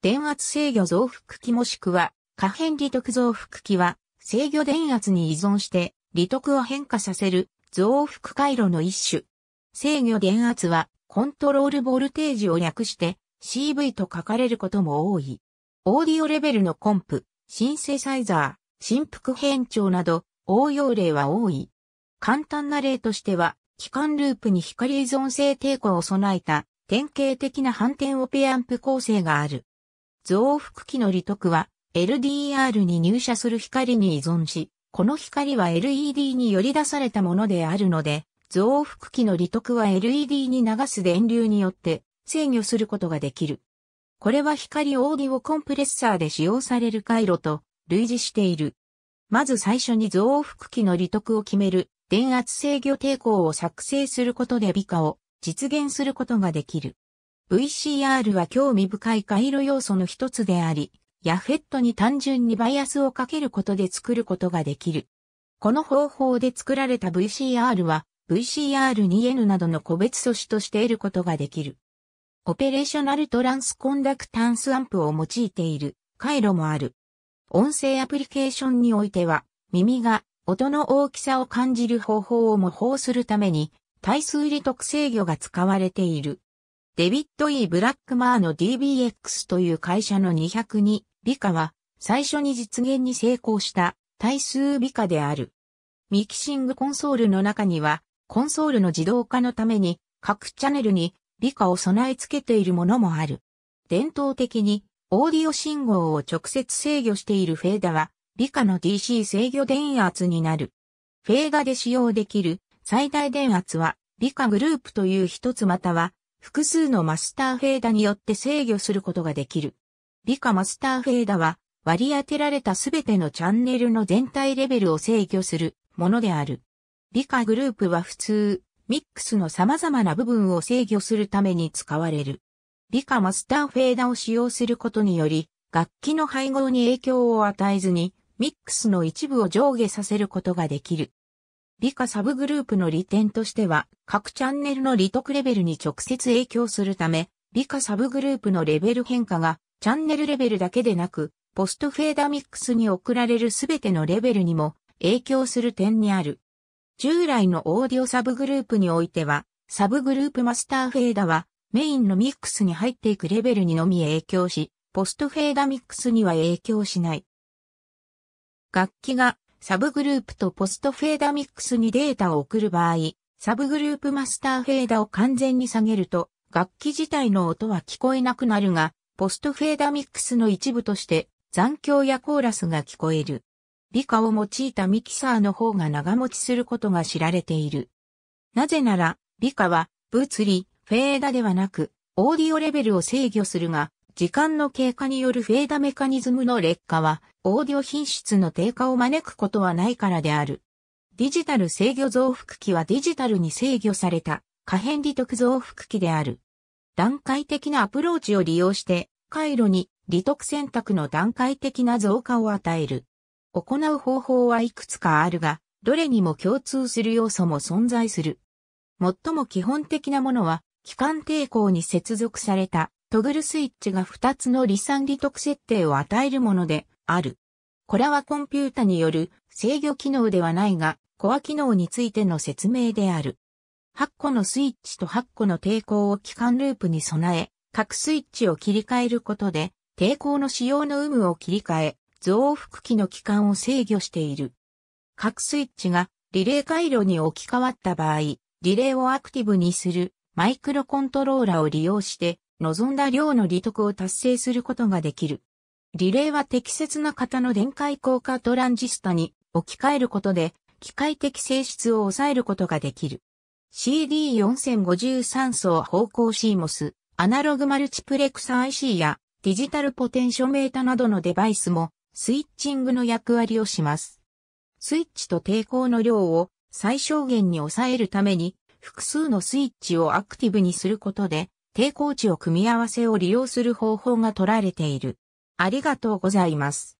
電圧制御増幅器もしくは、可変利得増幅器は、制御電圧に依存して、利得を変化させる増幅回路の一種。制御電圧は、コントロールボルテージを略して、CV と書かれることも多い。オーディオレベルのコンプ、シンセサイザー、振幅変調など、応用例は多い。簡単な例としては、機関ループに光依存性抵抗を備えた典型的な反転オペアンプ構成がある。増幅器の利得は LDR に入射する光に依存し、この光は LED により出されたものであるので、増幅器の利得は LED に流す電流によって制御することができる。これは光オーディオコンプレッサーで使用される回路と類似している。まず最初に増幅器の利得を決める電圧制御抵抗を作成することで美化を実現することができる。VCR は興味深い回路要素の一つであり、ヤフェットに単純にバイアスをかけることで作ることができる。この方法で作られた VCR は VCR2N などの個別素子として得ることができる。オペレーショナルトランスコンダクタンスアンプを用いている回路もある。音声アプリケーションにおいては、耳が音の大きさを感じる方法を模倣するために、対数理特制御が使われている。デビッド・ E・ ブラックマーの DBX という会社の202美化は最初に実現に成功した対数美化である。ミキシングコンソールの中にはコンソールの自動化のために各チャンネルに美化を備え付けているものもある。伝統的にオーディオ信号を直接制御しているフェーダは美化の DC 制御電圧になる。フェーダで使用できる最大電圧は美化グループという一つまたは複数のマスターフェーダによって制御することができる。美化マスターフェーダは割り当てられたすべてのチャンネルの全体レベルを制御するものである。美化グループは普通、ミックスの様々な部分を制御するために使われる。美化マスターフェーダを使用することにより、楽器の配合に影響を与えずに、ミックスの一部を上下させることができる。理科サブグループの利点としては、各チャンネルの利得レベルに直接影響するため、理科サブグループのレベル変化が、チャンネルレベルだけでなく、ポストフェーダミックスに送られるすべてのレベルにも影響する点にある。従来のオーディオサブグループにおいては、サブグループマスターフェーダは、メインのミックスに入っていくレベルにのみ影響し、ポストフェーダミックスには影響しない。楽器がサブグループとポストフェーダミックスにデータを送る場合、サブグループマスターフェーダを完全に下げると、楽器自体の音は聞こえなくなるが、ポストフェーダミックスの一部として残響やコーラスが聞こえる。美化を用いたミキサーの方が長持ちすることが知られている。なぜなら、美化は物理、フェーダではなく、オーディオレベルを制御するが、時間の経過によるフェーダメカニズムの劣化は、オーディオ品質の低下を招くことはないからである。ディジタル制御増幅器はディジタルに制御された可変利得増幅器である。段階的なアプローチを利用して、回路に利得選択の段階的な増加を与える。行う方法はいくつかあるが、どれにも共通する要素も存在する。最も基本的なものは、機関抵抗に接続されたトグルスイッチが2つの離散利得設定を与えるものである。これはコンピュータによる制御機能ではないが、コア機能についての説明である。8個のスイッチと8個の抵抗を機関ループに備え、各スイッチを切り替えることで、抵抗の使用の有無を切り替え、増幅器の機関を制御している。各スイッチがリレー回路に置き換わった場合、リレーをアクティブにするマイクロコントローラを利用して望んだ量の利得を達成することができる。リレーは適切な型の電解効果トランジスタに置き換えることで、機械的性質を抑えることができる。CD4053 層方向 CMOS、アナログマルチプレクサ IC やデジタルポテンショメータなどのデバイスもスイッチングの役割をします。スイッチと抵抗の量を最小限に抑えるために複数のスイッチをアクティブにすることで抵抗値を組み合わせを利用する方法が取られている。ありがとうございます。